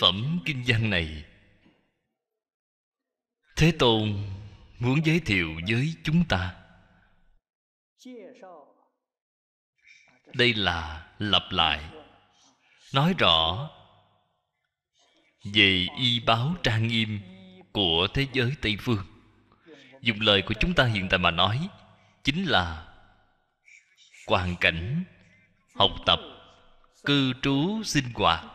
phẩm kinh văn này thế tôn muốn giới thiệu với chúng ta đây là lặp lại nói rõ về y báo trang nghiêm của thế giới tây phương dùng lời của chúng ta hiện tại mà nói chính là hoàn cảnh học tập cư trú sinh hoạt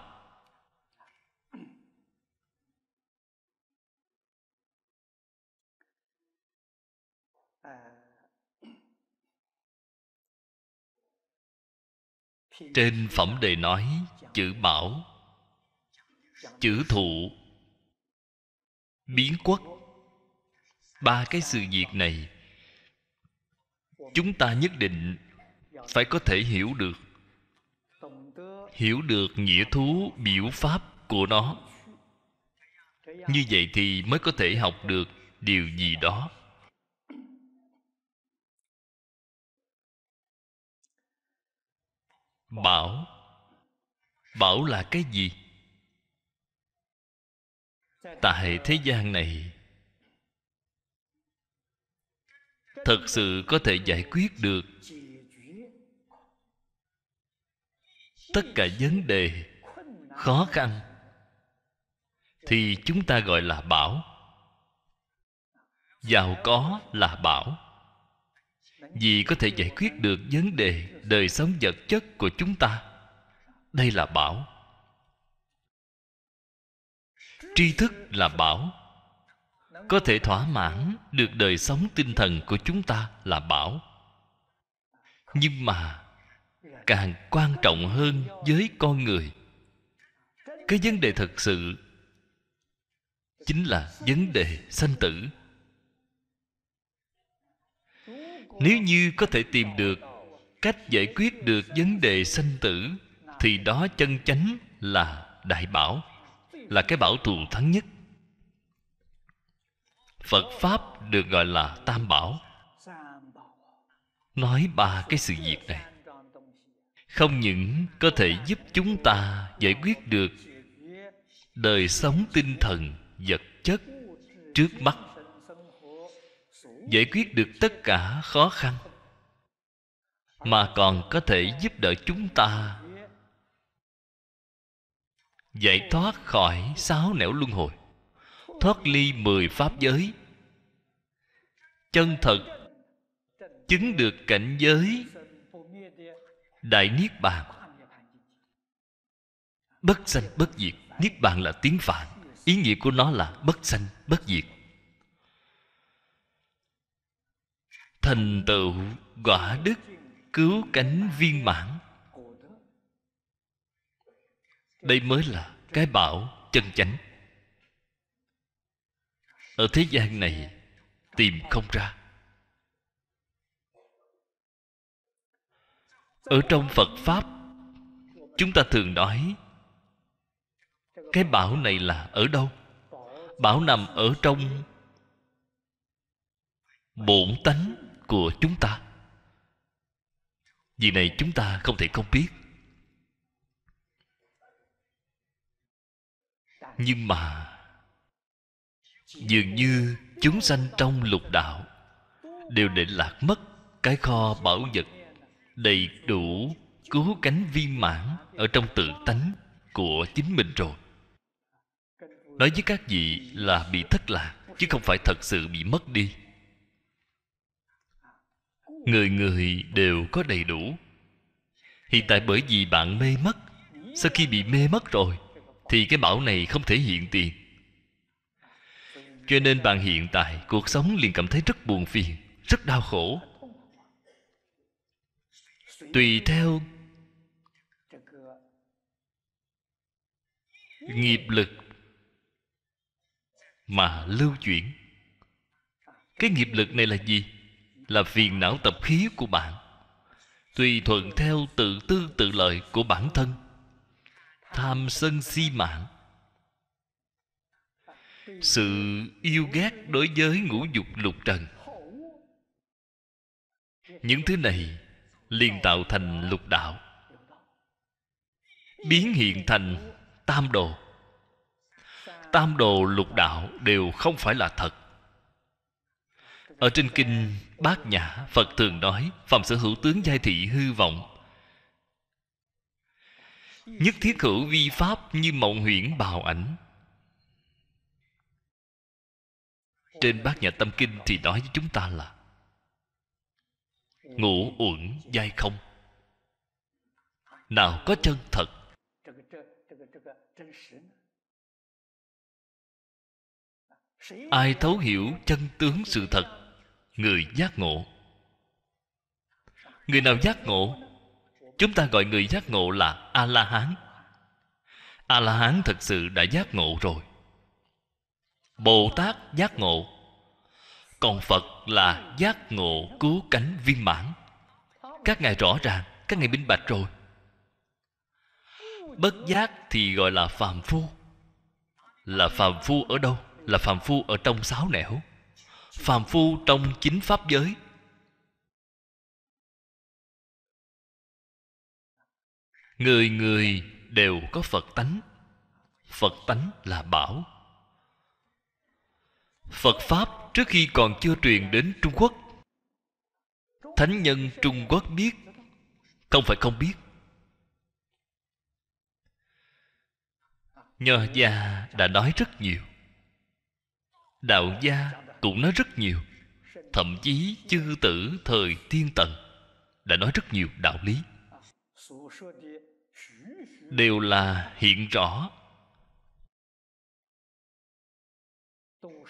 trên phẩm đề nói chữ bảo chữ thụ biến quốc ba cái sự việc này chúng ta nhất định phải có thể hiểu được hiểu được nghĩa thú biểu pháp của nó như vậy thì mới có thể học được điều gì đó bảo bảo là cái gì tại thế gian này thật sự có thể giải quyết được tất cả vấn đề khó khăn thì chúng ta gọi là bảo giàu có là bảo vì có thể giải quyết được vấn đề đời sống vật chất của chúng ta đây là bảo tri thức là bảo có thể thỏa mãn được đời sống tinh thần của chúng ta là bảo nhưng mà càng quan trọng hơn với con người cái vấn đề thật sự chính là vấn đề sanh tử nếu như có thể tìm được cách giải quyết được vấn đề sanh tử thì đó chân chánh là đại bảo là cái bảo thù thắng nhất phật pháp được gọi là tam bảo nói ba cái sự việc này không những có thể giúp chúng ta giải quyết được đời sống tinh thần vật chất trước mắt giải quyết được tất cả khó khăn mà còn có thể giúp đỡ chúng ta giải thoát khỏi sáu nẻo luân hồi thoát ly mười pháp giới chân thật chứng được cảnh giới đại niết bàn bất sanh bất diệt niết bàn là tiếng phạn ý nghĩa của nó là bất sanh bất diệt thành tựu quả đức cứu cánh viên mãn đây mới là cái bảo chân chánh ở thế gian này tìm không ra ở trong phật pháp chúng ta thường nói cái bảo này là ở đâu bảo nằm ở trong bổn tánh của chúng ta vì này chúng ta không thể không biết nhưng mà dường như chúng sanh trong lục đạo đều để lạc mất cái kho bảo vật đầy đủ cứu cánh viên mãn ở trong tự tánh của chính mình rồi nói với các vị là bị thất lạc chứ không phải thật sự bị mất đi người người đều có đầy đủ hiện tại bởi vì bạn mê mất sau khi bị mê mất rồi thì cái bảo này không thể hiện tiền cho nên bạn hiện tại cuộc sống liền cảm thấy rất buồn phiền rất đau khổ tùy theo nghiệp lực mà lưu chuyển cái nghiệp lực này là gì là phiền não tập khí của bạn tùy thuận theo tự tư tự lợi của bản thân tham sân si mạng sự yêu ghét đối với ngũ dục lục trần những thứ này liền tạo thành lục đạo biến hiện thành tam đồ tam đồ lục đạo đều không phải là thật ở trên kinh Bát Nhã Phật thường nói Phạm sở hữu tướng giai thị hư vọng Nhất thiết hữu vi pháp như mộng huyễn bào ảnh Trên bát nhã tâm kinh thì nói với chúng ta là ngũ uẩn giai không Nào có chân thật Ai thấu hiểu chân tướng sự thật người giác ngộ người nào giác ngộ chúng ta gọi người giác ngộ là a la hán a la hán thật sự đã giác ngộ rồi bồ tát giác ngộ còn phật là giác ngộ cứu cánh viên mãn các ngài rõ ràng các ngài minh bạch rồi bất giác thì gọi là phàm phu là phàm phu ở đâu là phàm phu ở trong sáu nẻo phàm phu trong chính pháp giới người người đều có phật tánh phật tánh là bảo phật pháp trước khi còn chưa truyền đến trung quốc thánh nhân trung quốc biết không phải không biết nho gia đã nói rất nhiều đạo gia cũng nói rất nhiều thậm chí chư tử thời thiên tần đã nói rất nhiều đạo lý đều là hiện rõ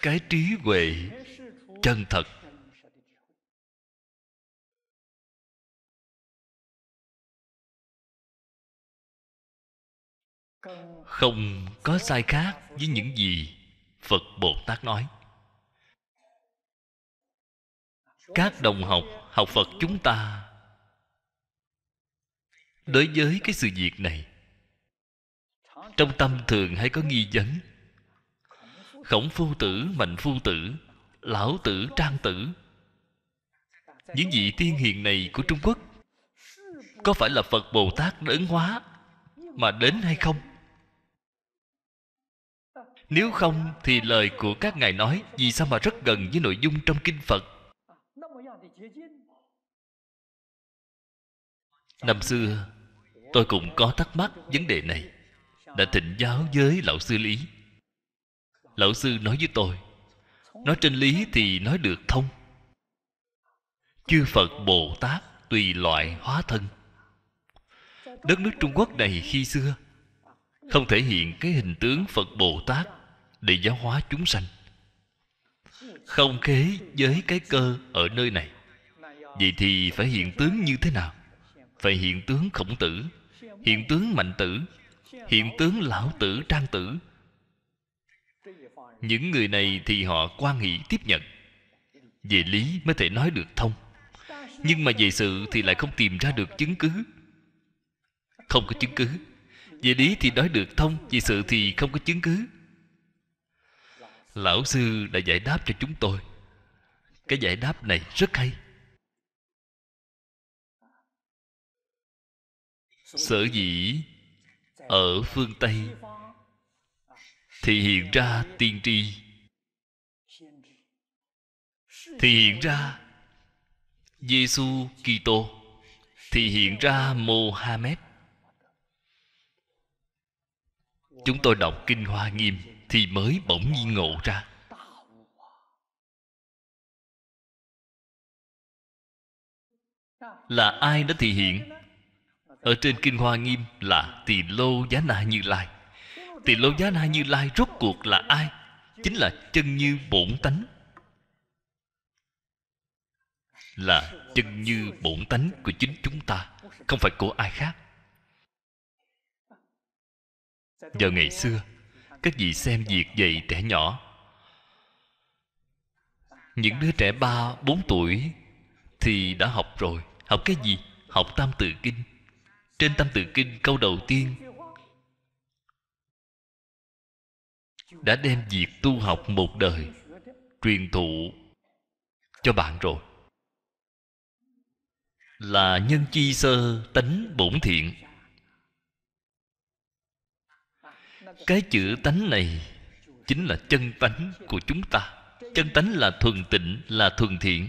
cái trí huệ chân thật không có sai khác với những gì phật bồ tát nói các đồng học học phật chúng ta đối với cái sự việc này trong tâm thường hay có nghi vấn khổng phu tử mạnh phu tử lão tử trang tử những vị tiên hiền này của trung quốc có phải là phật bồ tát đã ứng hóa mà đến hay không nếu không thì lời của các ngài nói vì sao mà rất gần với nội dung trong kinh phật năm xưa tôi cũng có thắc mắc vấn đề này đã thỉnh giáo với lão sư lý lão sư nói với tôi nói trên lý thì nói được thông chư phật bồ tát tùy loại hóa thân đất nước trung quốc này khi xưa không thể hiện cái hình tướng phật bồ tát để giáo hóa chúng sanh không khế với cái cơ ở nơi này vậy thì phải hiện tướng như thế nào phải hiện tướng khổng tử hiện tướng mạnh tử hiện tướng lão tử trang tử những người này thì họ quan hệ tiếp nhận về lý mới thể nói được thông nhưng mà về sự thì lại không tìm ra được chứng cứ không có chứng cứ về lý thì nói được thông về sự thì không có chứng cứ lão sư đã giải đáp cho chúng tôi cái giải đáp này rất hay sở dĩ ở phương tây thì hiện ra tiên tri thì hiện ra Giêsu Kitô thì hiện ra Mohammed chúng tôi đọc kinh hoa nghiêm thì mới bỗng nhiên ngộ ra là ai đã thị hiện ở trên kinh hoa nghiêm là tỳ lô giá na như lai tỳ lô giá na như lai rốt cuộc là ai chính là chân như bổn tánh là chân như bổn tánh của chính chúng ta không phải của ai khác vào ngày xưa các vị xem việc dạy trẻ nhỏ những đứa trẻ ba bốn tuổi thì đã học rồi học cái gì học tam tự kinh trên Tâm Tự Kinh câu đầu tiên Đã đem việc tu học một đời Truyền thụ cho bạn rồi Là nhân chi sơ tánh bổn thiện Cái chữ tánh này Chính là chân tánh của chúng ta Chân tánh là thuần tịnh, là thuần thiện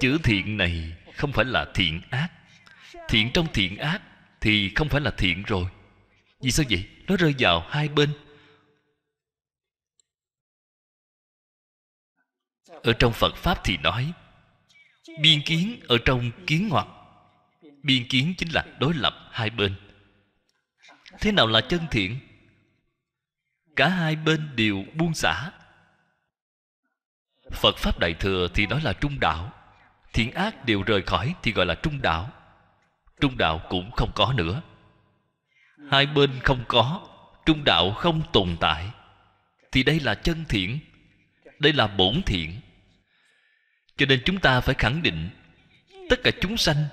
Chữ thiện này không phải là thiện ác thiện trong thiện ác thì không phải là thiện rồi vì sao vậy nó rơi vào hai bên ở trong phật pháp thì nói biên kiến ở trong kiến ngoặt biên kiến chính là đối lập hai bên thế nào là chân thiện cả hai bên đều buông xả phật pháp đại thừa thì nói là trung đạo thiện ác đều rời khỏi thì gọi là trung đạo trung đạo cũng không có nữa hai bên không có trung đạo không tồn tại thì đây là chân thiện đây là bổn thiện cho nên chúng ta phải khẳng định tất cả chúng sanh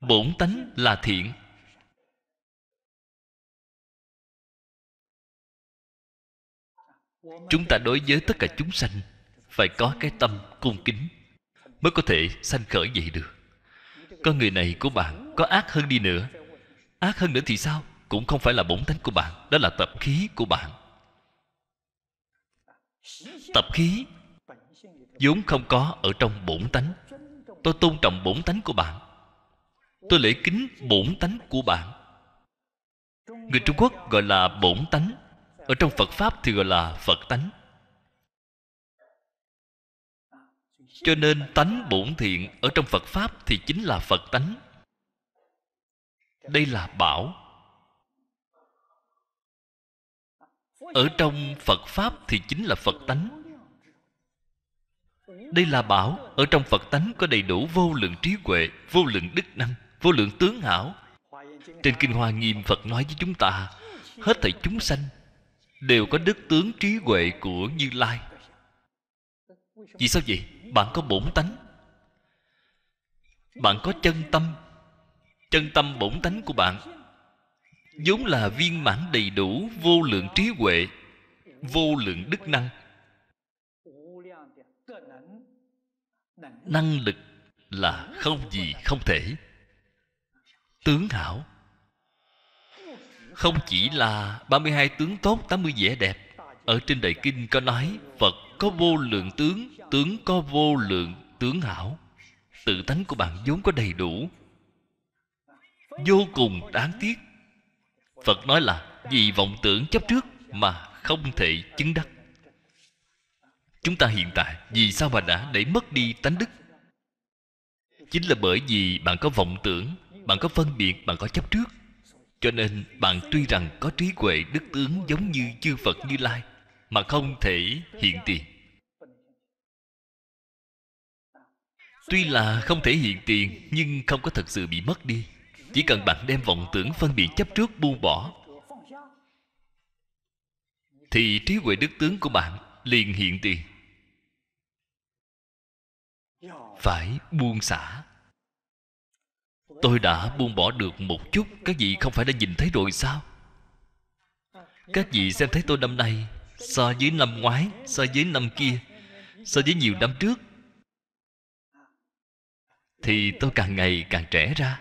bổn tánh là thiện chúng ta đối với tất cả chúng sanh phải có cái tâm cung kính mới có thể sanh khởi vậy được con người này của bạn có ác hơn đi nữa ác hơn nữa thì sao cũng không phải là bổn tánh của bạn đó là tập khí của bạn tập khí vốn không có ở trong bổn tánh tôi tôn trọng bổn tánh của bạn tôi lễ kính bổn tánh của bạn người trung quốc gọi là bổn tánh ở trong phật pháp thì gọi là phật tánh cho nên tánh bổn thiện ở trong phật pháp thì chính là phật tánh đây là bảo ở trong phật pháp thì chính là phật tánh đây là bảo ở trong phật tánh có đầy đủ vô lượng trí huệ vô lượng đức năng vô lượng tướng hảo trên kinh hoa nghiêm phật nói với chúng ta hết thảy chúng sanh đều có đức tướng trí huệ của như lai vì sao vậy bạn có bổn tánh bạn có chân tâm chân tâm bổn tánh của bạn vốn là viên mãn đầy đủ vô lượng trí huệ vô lượng đức năng năng lực là không gì không thể tướng hảo không chỉ là 32 tướng tốt 80 vẻ đẹp ở trên đại kinh có nói Phật có vô lượng tướng tướng có vô lượng tướng hảo tự tánh của bạn vốn có đầy đủ vô cùng đáng tiếc phật nói là vì vọng tưởng chấp trước mà không thể chứng đắc chúng ta hiện tại vì sao mà đã để mất đi tánh đức chính là bởi vì bạn có vọng tưởng bạn có phân biệt bạn có chấp trước cho nên bạn tuy rằng có trí huệ đức tướng giống như chư phật như lai mà không thể hiện tiền tuy là không thể hiện tiền nhưng không có thật sự bị mất đi chỉ cần bạn đem vọng tưởng phân biệt chấp trước buông bỏ thì trí huệ đức tướng của bạn liền hiện tiền phải buông xả tôi đã buông bỏ được một chút các vị không phải đã nhìn thấy rồi sao các vị xem thấy tôi năm nay so với năm ngoái so với năm kia so với nhiều năm trước thì tôi càng ngày càng trẻ ra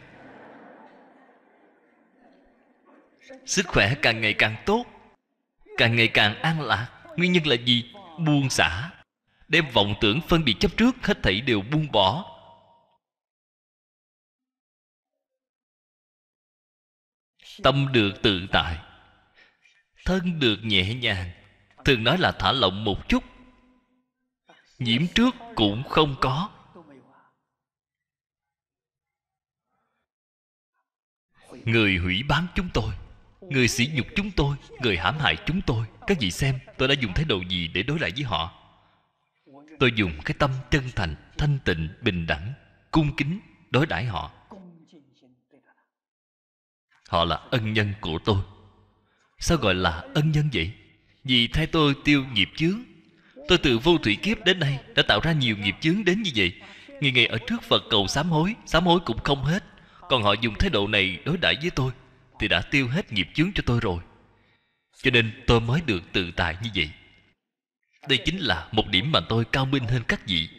sức khỏe càng ngày càng tốt càng ngày càng an lạc nguyên nhân là gì buông xả đem vọng tưởng phân biệt chấp trước hết thảy đều buông bỏ tâm được tự tại thân được nhẹ nhàng thường nói là thả lỏng một chút nhiễm trước cũng không có người hủy bán chúng tôi người sỉ nhục chúng tôi người hãm hại chúng tôi các vị xem tôi đã dùng thái độ gì để đối lại với họ tôi dùng cái tâm chân thành thanh tịnh bình đẳng cung kính đối đãi họ họ là ân nhân của tôi sao gọi là ân nhân vậy vì thay tôi tiêu nghiệp chướng Tôi từ vô thủy kiếp đến đây Đã tạo ra nhiều nghiệp chướng đến như vậy Ngày ngày ở trước Phật cầu sám hối Sám hối cũng không hết Còn họ dùng thái độ này đối đãi với tôi Thì đã tiêu hết nghiệp chướng cho tôi rồi Cho nên tôi mới được tự tại như vậy Đây chính là một điểm mà tôi cao minh hơn các vị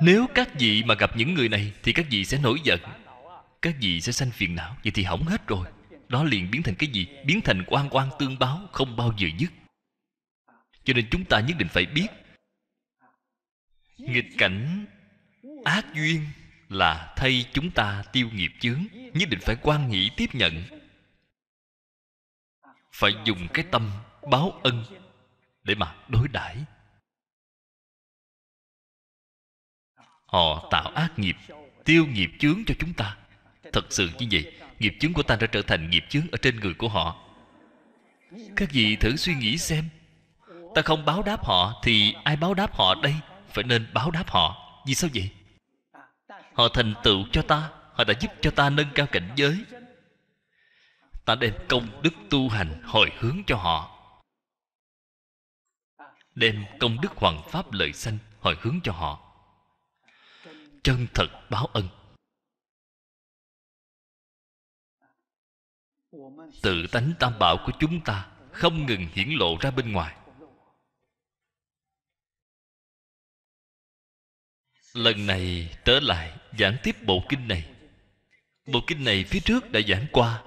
Nếu các vị mà gặp những người này Thì các vị sẽ nổi giận Các vị sẽ sanh phiền não Vậy thì hỏng hết rồi đó liền biến thành cái gì? Biến thành quan quan tương báo không bao giờ dứt Cho nên chúng ta nhất định phải biết Nghịch cảnh ác duyên là thay chúng ta tiêu nghiệp chướng Nhất định phải quan nghĩ tiếp nhận Phải dùng cái tâm báo ân Để mà đối đãi Họ tạo ác nghiệp Tiêu nghiệp chướng cho chúng ta Thật sự như vậy nghiệp chướng của ta đã trở thành nghiệp chướng ở trên người của họ các vị thử suy nghĩ xem ta không báo đáp họ thì ai báo đáp họ đây phải nên báo đáp họ vì sao vậy họ thành tựu cho ta họ đã giúp cho ta nâng cao cảnh giới ta đem công đức tu hành hồi hướng cho họ đem công đức hoàng pháp lợi sanh hồi hướng cho họ chân thật báo ân tự tánh tam bảo của chúng ta không ngừng hiển lộ ra bên ngoài lần này trở lại giảng tiếp bộ kinh này bộ kinh này phía trước đã giảng qua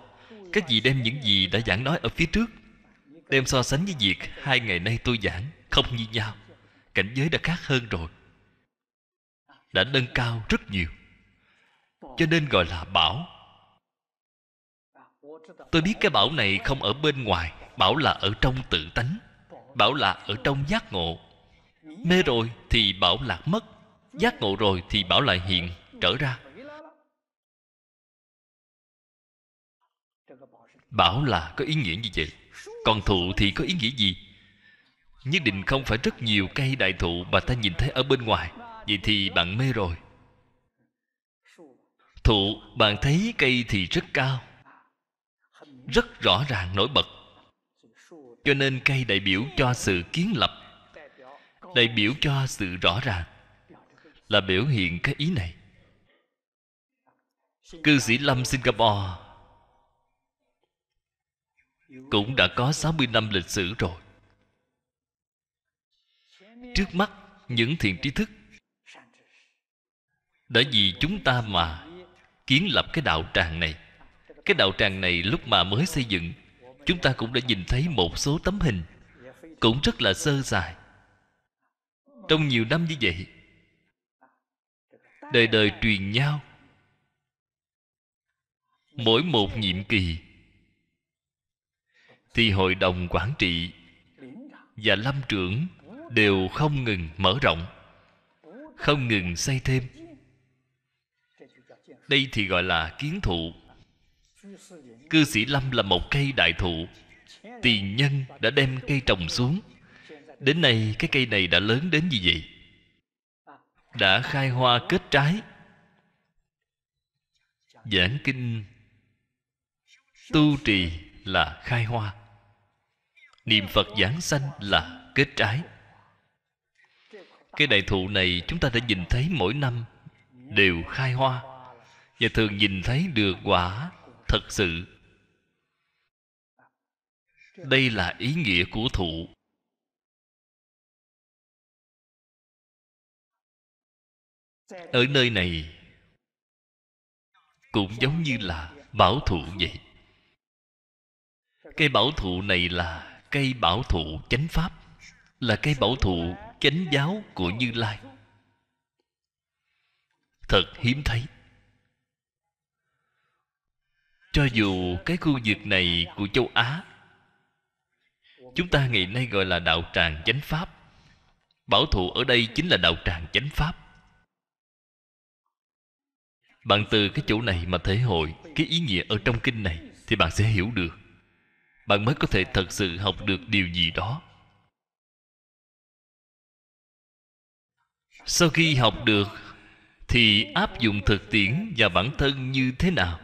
các vị đem những gì đã giảng nói ở phía trước đem so sánh với việc hai ngày nay tôi giảng không như nhau cảnh giới đã khác hơn rồi đã nâng cao rất nhiều cho nên gọi là bảo tôi biết cái bảo này không ở bên ngoài bảo là ở trong tự tánh bảo là ở trong giác ngộ mê rồi thì bảo lạc mất giác ngộ rồi thì bảo lại hiện trở ra bảo là có ý nghĩa như vậy còn thụ thì có ý nghĩa gì nhất định không phải rất nhiều cây đại thụ mà ta nhìn thấy ở bên ngoài vậy thì bạn mê rồi thụ bạn thấy cây thì rất cao rất rõ ràng nổi bật cho nên cây đại biểu cho sự kiến lập đại biểu cho sự rõ ràng là biểu hiện cái ý này cư sĩ lâm singapore cũng đã có 60 năm lịch sử rồi trước mắt những thiền trí thức đã vì chúng ta mà kiến lập cái đạo tràng này cái đạo tràng này lúc mà mới xây dựng Chúng ta cũng đã nhìn thấy một số tấm hình Cũng rất là sơ sài Trong nhiều năm như vậy Đời đời truyền nhau Mỗi một nhiệm kỳ Thì hội đồng quản trị Và lâm trưởng Đều không ngừng mở rộng Không ngừng xây thêm Đây thì gọi là kiến thụ cư sĩ lâm là một cây đại thụ tiền nhân đã đem cây trồng xuống đến nay cái cây này đã lớn đến như vậy đã khai hoa kết trái giảng kinh tu trì là khai hoa niệm phật giảng sanh là kết trái cái đại thụ này chúng ta đã nhìn thấy mỗi năm đều khai hoa và thường nhìn thấy được quả thật sự đây là ý nghĩa của thụ ở nơi này cũng giống như là bảo thụ vậy cây bảo thụ này là cây bảo thụ chánh pháp là cây bảo thụ chánh giáo của như lai thật hiếm thấy cho dù cái khu vực này của châu á chúng ta ngày nay gọi là đạo tràng chánh pháp bảo thủ ở đây chính là đạo tràng chánh pháp bạn từ cái chỗ này mà thể hội cái ý nghĩa ở trong kinh này thì bạn sẽ hiểu được bạn mới có thể thật sự học được điều gì đó sau khi học được thì áp dụng thực tiễn và bản thân như thế nào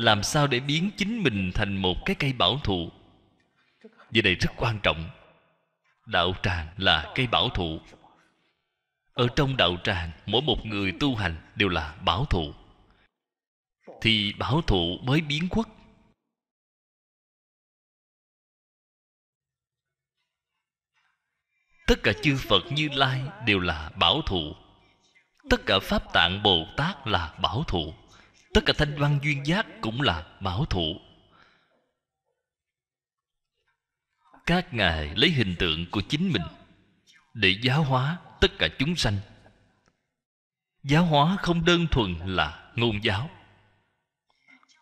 làm sao để biến chính mình thành một cái cây bảo thụ Điều này rất quan trọng Đạo tràng là cây bảo thụ Ở trong đạo tràng Mỗi một người tu hành đều là bảo thụ Thì bảo thụ mới biến quốc Tất cả chư Phật Như Lai đều là bảo thụ Tất cả Pháp Tạng Bồ Tát là bảo thụ tất cả thanh văn duyên giác cũng là bảo thủ các ngài lấy hình tượng của chính mình để giáo hóa tất cả chúng sanh giáo hóa không đơn thuần là ngôn giáo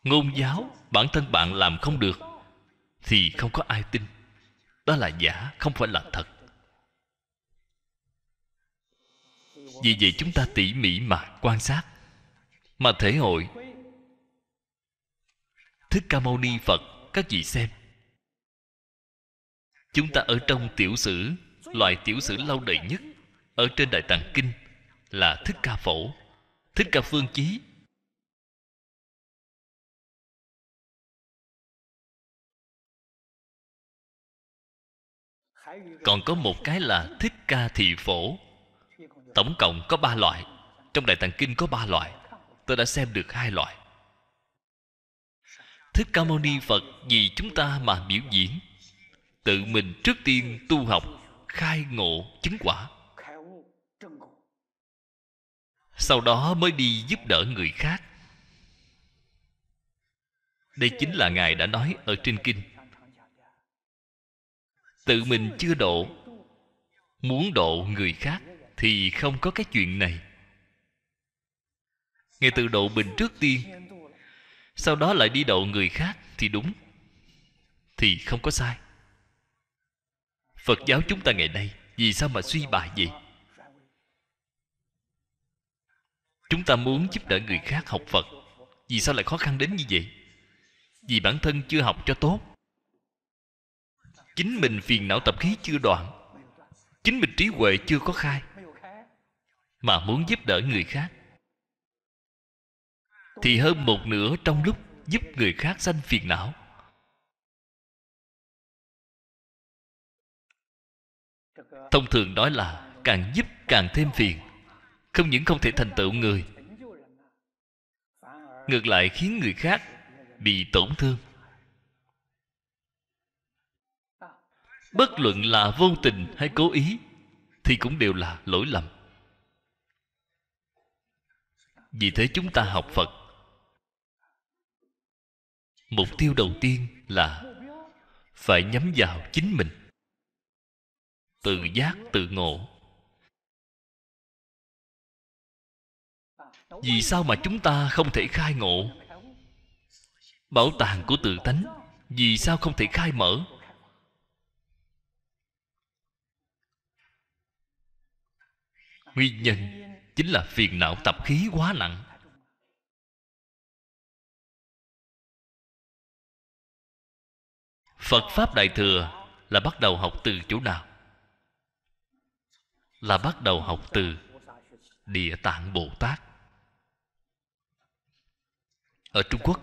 ngôn giáo bản thân bạn làm không được thì không có ai tin đó là giả không phải là thật vì vậy chúng ta tỉ mỉ mà quan sát mà thể hội thích ca mâu ni phật các vị xem chúng ta ở trong tiểu sử loại tiểu sử lâu đời nhất ở trên đại tạng kinh là thích ca phổ thích ca phương chí còn có một cái là thích ca thị phổ tổng cộng có ba loại trong đại tạng kinh có ba loại tôi đã xem được hai loại thích ca mâu ni phật vì chúng ta mà biểu diễn tự mình trước tiên tu học khai ngộ chứng quả sau đó mới đi giúp đỡ người khác đây chính là ngài đã nói ở trên kinh tự mình chưa độ muốn độ người khác thì không có cái chuyện này ngay từ độ mình trước tiên sau đó lại đi độ người khác thì đúng thì không có sai phật giáo chúng ta ngày nay vì sao mà suy bại vậy chúng ta muốn giúp đỡ người khác học phật vì sao lại khó khăn đến như vậy vì bản thân chưa học cho tốt chính mình phiền não tập khí chưa đoạn chính mình trí huệ chưa có khai mà muốn giúp đỡ người khác thì hơn một nửa trong lúc giúp người khác sanh phiền não thông thường nói là càng giúp càng thêm phiền không những không thể thành tựu người ngược lại khiến người khác bị tổn thương bất luận là vô tình hay cố ý thì cũng đều là lỗi lầm vì thế chúng ta học phật mục tiêu đầu tiên là phải nhắm vào chính mình tự giác tự ngộ vì sao mà chúng ta không thể khai ngộ bảo tàng của tự tánh vì sao không thể khai mở nguyên nhân chính là phiền não tập khí quá nặng phật pháp đại thừa là bắt đầu học từ chỗ nào là bắt đầu học từ địa tạng bồ tát ở trung quốc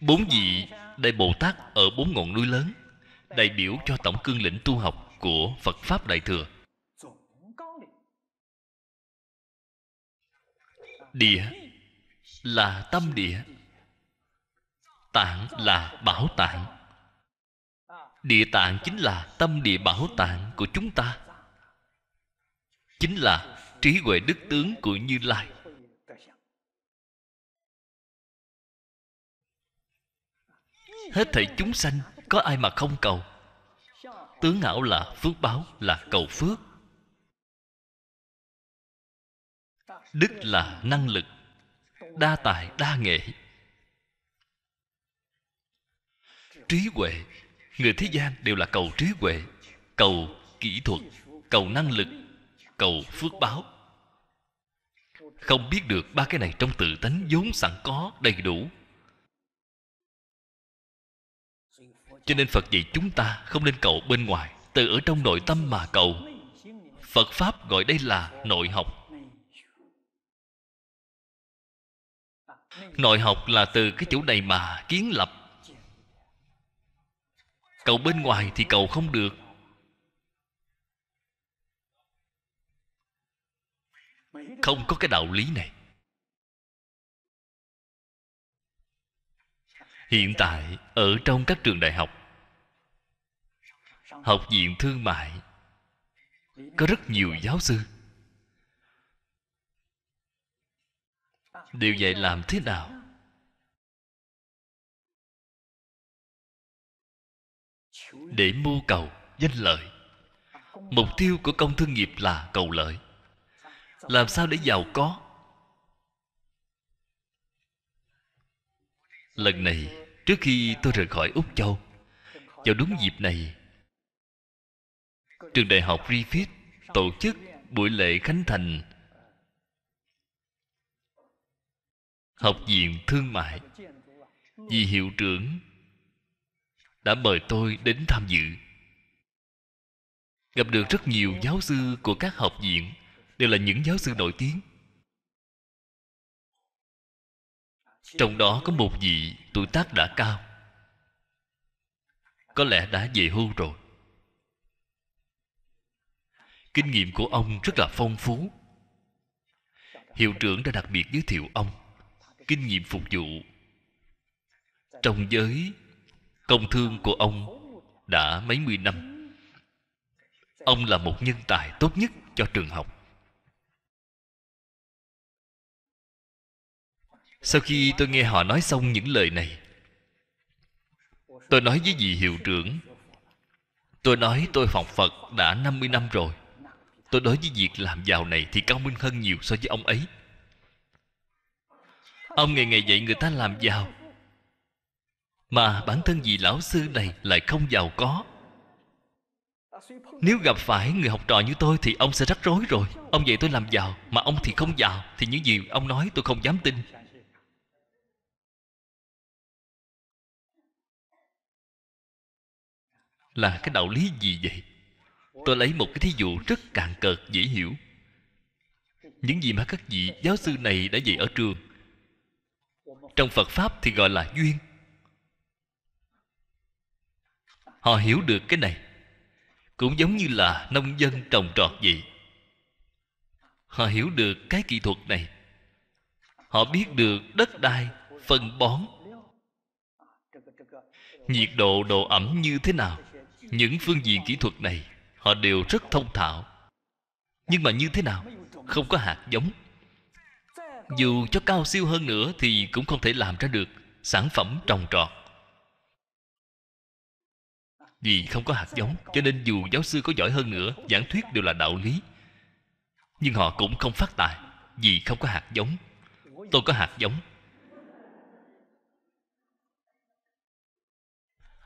bốn vị đại bồ tát ở bốn ngọn núi lớn đại biểu cho tổng cương lĩnh tu học của phật pháp đại thừa địa là tâm địa tạng là bảo tạng địa tạng chính là tâm địa bảo tạng của chúng ta chính là trí huệ đức tướng của như lai hết thảy chúng sanh có ai mà không cầu tướng ảo là phước báo là cầu phước đức là năng lực đa tài đa nghệ trí huệ người thế gian đều là cầu trí huệ cầu kỹ thuật cầu năng lực cầu phước báo không biết được ba cái này trong tự tánh vốn sẵn có đầy đủ cho nên phật dạy chúng ta không nên cầu bên ngoài từ ở trong nội tâm mà cầu phật pháp gọi đây là nội học nội học là từ cái chỗ này mà kiến lập cầu bên ngoài thì cầu không được không có cái đạo lý này hiện tại ở trong các trường đại học học viện thương mại có rất nhiều giáo sư điều dạy làm thế nào để mưu cầu danh lợi mục tiêu của công thương nghiệp là cầu lợi làm sao để giàu có lần này trước khi tôi rời khỏi úc châu vào đúng dịp này trường đại học griffith tổ chức buổi lễ khánh thành học viện thương mại vì hiệu trưởng đã mời tôi đến tham dự gặp được rất nhiều giáo sư của các học viện đều là những giáo sư nổi tiếng trong đó có một vị tuổi tác đã cao có lẽ đã về hưu rồi kinh nghiệm của ông rất là phong phú hiệu trưởng đã đặc biệt giới thiệu ông kinh nghiệm phục vụ trong giới công thương của ông đã mấy mươi năm ông là một nhân tài tốt nhất cho trường học sau khi tôi nghe họ nói xong những lời này tôi nói với vị hiệu trưởng tôi nói tôi học phật đã 50 năm rồi tôi đối với việc làm giàu này thì cao minh hơn nhiều so với ông ấy ông ngày ngày dạy người ta làm giàu mà bản thân vị lão sư này lại không giàu có nếu gặp phải người học trò như tôi thì ông sẽ rắc rối rồi ông dạy tôi làm giàu mà ông thì không giàu thì những gì ông nói tôi không dám tin là cái đạo lý gì vậy tôi lấy một cái thí dụ rất cạn cợt dễ hiểu những gì mà các vị giáo sư này đã dạy ở trường trong phật pháp thì gọi là duyên họ hiểu được cái này cũng giống như là nông dân trồng trọt vậy họ hiểu được cái kỹ thuật này họ biết được đất đai phân bón nhiệt độ độ ẩm như thế nào những phương diện kỹ thuật này họ đều rất thông thạo nhưng mà như thế nào không có hạt giống dù cho cao siêu hơn nữa thì cũng không thể làm ra được sản phẩm trồng trọt vì không có hạt giống Cho nên dù giáo sư có giỏi hơn nữa Giảng thuyết đều là đạo lý Nhưng họ cũng không phát tài Vì không có hạt giống Tôi có hạt giống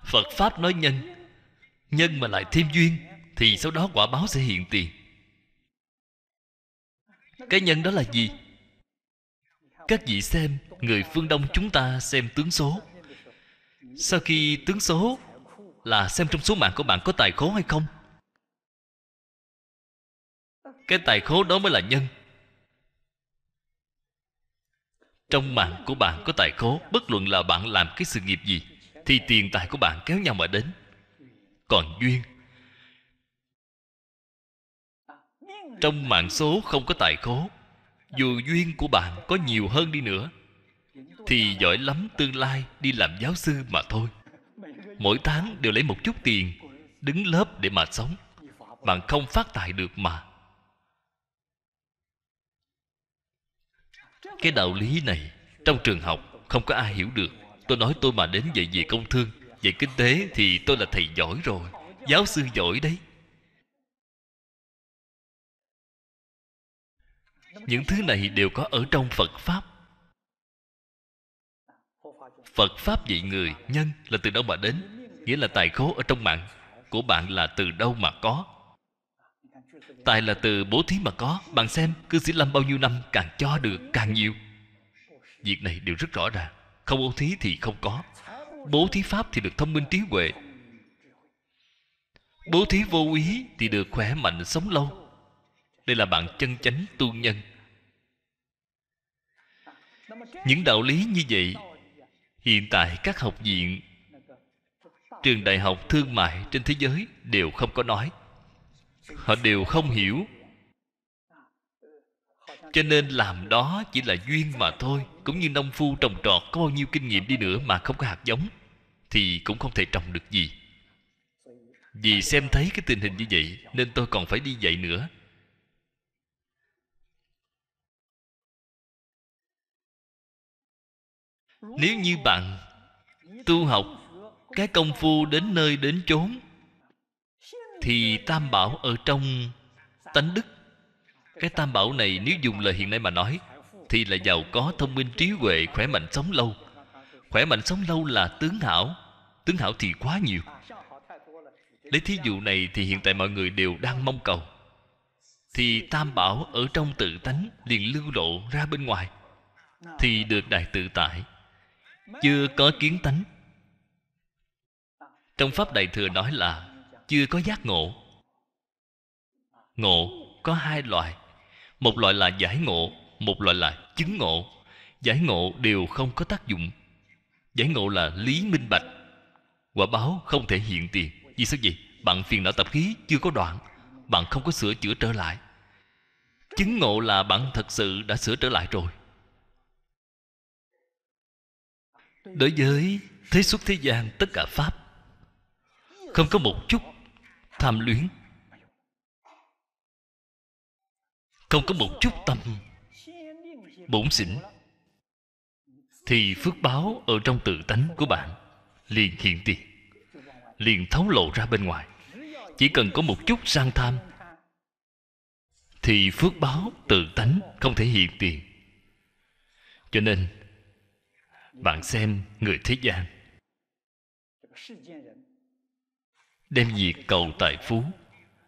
Phật Pháp nói nhân Nhân mà lại thêm duyên Thì sau đó quả báo sẽ hiện tiền Cái nhân đó là gì? Các vị xem Người phương Đông chúng ta xem tướng số Sau khi tướng số là xem trong số mạng của bạn có tài khố hay không cái tài khố đó mới là nhân trong mạng của bạn có tài khố bất luận là bạn làm cái sự nghiệp gì thì tiền tài của bạn kéo nhau mà đến còn duyên trong mạng số không có tài khố dù duyên của bạn có nhiều hơn đi nữa thì giỏi lắm tương lai đi làm giáo sư mà thôi mỗi tháng đều lấy một chút tiền đứng lớp để mà sống bạn không phát tài được mà cái đạo lý này trong trường học không có ai hiểu được tôi nói tôi mà đến dạy về công thương về kinh tế thì tôi là thầy giỏi rồi giáo sư giỏi đấy những thứ này đều có ở trong phật pháp Phật Pháp dạy người Nhân là từ đâu mà đến Nghĩa là tài khố ở trong mạng Của bạn là từ đâu mà có Tài là từ bố thí mà có Bạn xem cư sĩ Lâm bao nhiêu năm Càng cho được càng nhiều Việc này đều rất rõ ràng Không bố thí thì không có Bố thí Pháp thì được thông minh trí huệ Bố thí vô ý thì được khỏe mạnh sống lâu Đây là bạn chân chánh tu nhân Những đạo lý như vậy hiện tại các học viện trường đại học thương mại trên thế giới đều không có nói họ đều không hiểu cho nên làm đó chỉ là duyên mà thôi cũng như nông phu trồng trọt có bao nhiêu kinh nghiệm đi nữa mà không có hạt giống thì cũng không thể trồng được gì vì xem thấy cái tình hình như vậy nên tôi còn phải đi dạy nữa nếu như bạn tu học cái công phu đến nơi đến chốn thì tam bảo ở trong tánh đức cái tam bảo này nếu dùng lời hiện nay mà nói thì là giàu có thông minh trí huệ khỏe mạnh sống lâu khỏe mạnh sống lâu là tướng hảo tướng hảo thì quá nhiều lấy thí dụ này thì hiện tại mọi người đều đang mong cầu thì tam bảo ở trong tự tánh liền lưu lộ ra bên ngoài thì được đại tự tại chưa có kiến tánh trong pháp đại thừa nói là chưa có giác ngộ ngộ có hai loại một loại là giải ngộ một loại là chứng ngộ giải ngộ đều không có tác dụng giải ngộ là lý minh bạch quả báo không thể hiện tiền vì sao vậy bạn phiền não tập khí chưa có đoạn bạn không có sửa chữa trở lại chứng ngộ là bạn thật sự đã sửa trở lại rồi đối với thế xuất thế gian tất cả pháp không có một chút tham luyến không có một chút tâm bổn xỉn thì phước báo ở trong tự tánh của bạn liền hiện tiền liền thấu lộ ra bên ngoài chỉ cần có một chút sang tham thì phước báo tự tánh không thể hiện tiền cho nên bạn xem người thế gian đem việc cầu tài phú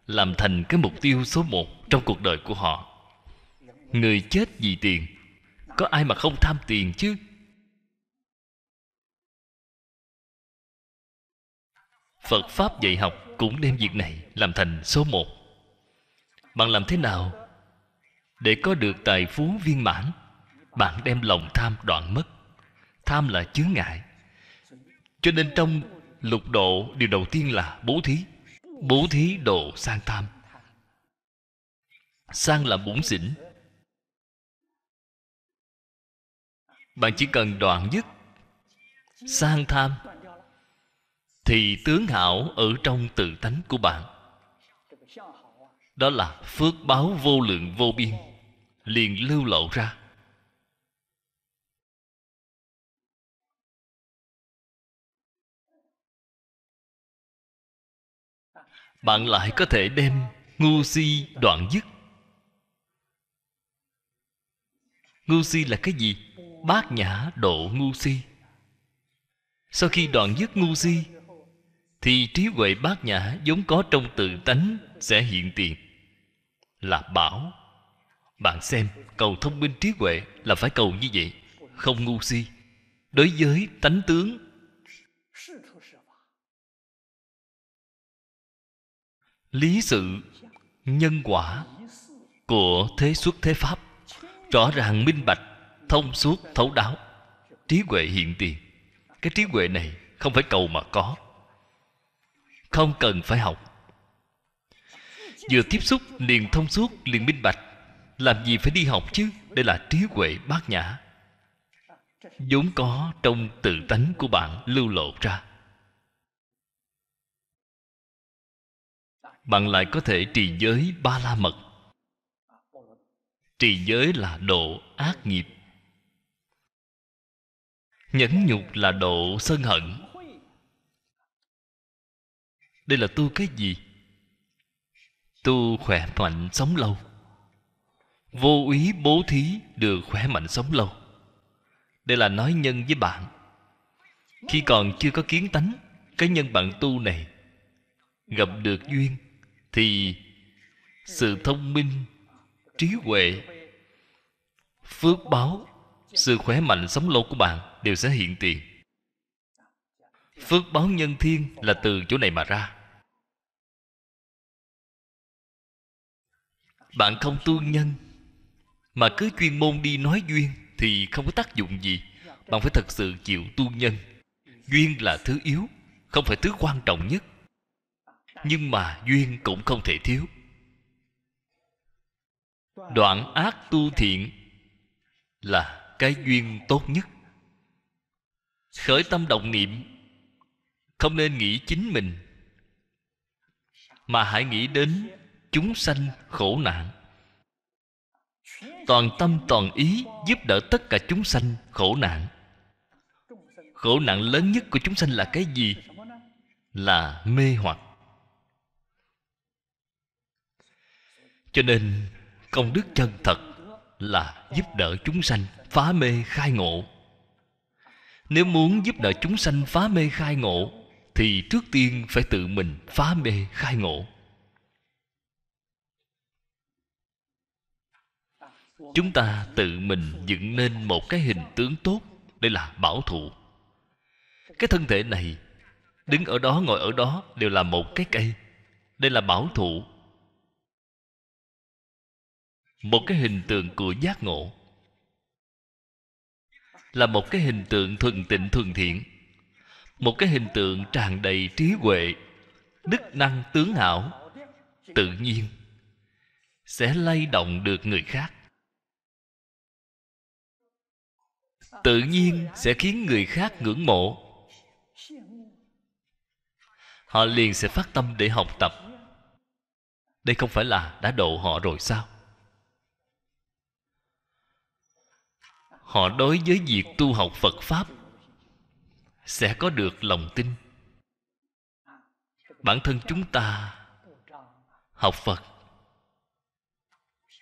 làm thành cái mục tiêu số một trong cuộc đời của họ người chết vì tiền có ai mà không tham tiền chứ phật pháp dạy học cũng đem việc này làm thành số một bạn làm thế nào để có được tài phú viên mãn bạn đem lòng tham đoạn mất tham là chướng ngại cho nên trong lục độ điều đầu tiên là bố thí bố thí độ sang tham sang là bủn xỉn bạn chỉ cần đoạn dứt sang tham thì tướng hảo ở trong tự tánh của bạn đó là phước báo vô lượng vô biên liền lưu lộ ra bạn lại có thể đem ngu si đoạn dứt ngu si là cái gì bát nhã độ ngu si sau khi đoạn dứt ngu si thì trí huệ bát nhã vốn có trong tự tánh sẽ hiện tiền là bảo bạn xem cầu thông minh trí huệ là phải cầu như vậy không ngu si đối với tánh tướng lý sự nhân quả của thế xuất thế pháp rõ ràng minh bạch thông suốt thấu đáo trí huệ hiện tiền cái trí huệ này không phải cầu mà có không cần phải học vừa tiếp xúc liền thông suốt liền minh bạch làm gì phải đi học chứ đây là trí huệ bát nhã vốn có trong tự tánh của bạn lưu lộ ra bạn lại có thể trì giới ba la mật trì giới là độ ác nghiệp nhẫn nhục là độ sân hận đây là tu cái gì tu khỏe mạnh sống lâu vô úy bố thí được khỏe mạnh sống lâu đây là nói nhân với bạn khi còn chưa có kiến tánh cái nhân bạn tu này gặp được duyên thì sự thông minh trí huệ phước báo sự khỏe mạnh sống lâu của bạn đều sẽ hiện tiền phước báo nhân thiên là từ chỗ này mà ra bạn không tu nhân mà cứ chuyên môn đi nói duyên thì không có tác dụng gì bạn phải thật sự chịu tu nhân duyên là thứ yếu không phải thứ quan trọng nhất nhưng mà duyên cũng không thể thiếu đoạn ác tu thiện là cái duyên tốt nhất khởi tâm động niệm không nên nghĩ chính mình mà hãy nghĩ đến chúng sanh khổ nạn toàn tâm toàn ý giúp đỡ tất cả chúng sanh khổ nạn khổ nạn lớn nhất của chúng sanh là cái gì là mê hoặc cho nên công đức chân thật là giúp đỡ chúng sanh phá mê khai ngộ nếu muốn giúp đỡ chúng sanh phá mê khai ngộ thì trước tiên phải tự mình phá mê khai ngộ chúng ta tự mình dựng nên một cái hình tướng tốt đây là bảo thụ cái thân thể này đứng ở đó ngồi ở đó đều là một cái cây đây là bảo thụ một cái hình tượng của giác ngộ là một cái hình tượng thuần tịnh thuần thiện một cái hình tượng tràn đầy trí huệ đức năng tướng hảo tự nhiên sẽ lay động được người khác tự nhiên sẽ khiến người khác ngưỡng mộ họ liền sẽ phát tâm để học tập đây không phải là đã độ họ rồi sao họ đối với việc tu học phật pháp sẽ có được lòng tin bản thân chúng ta học phật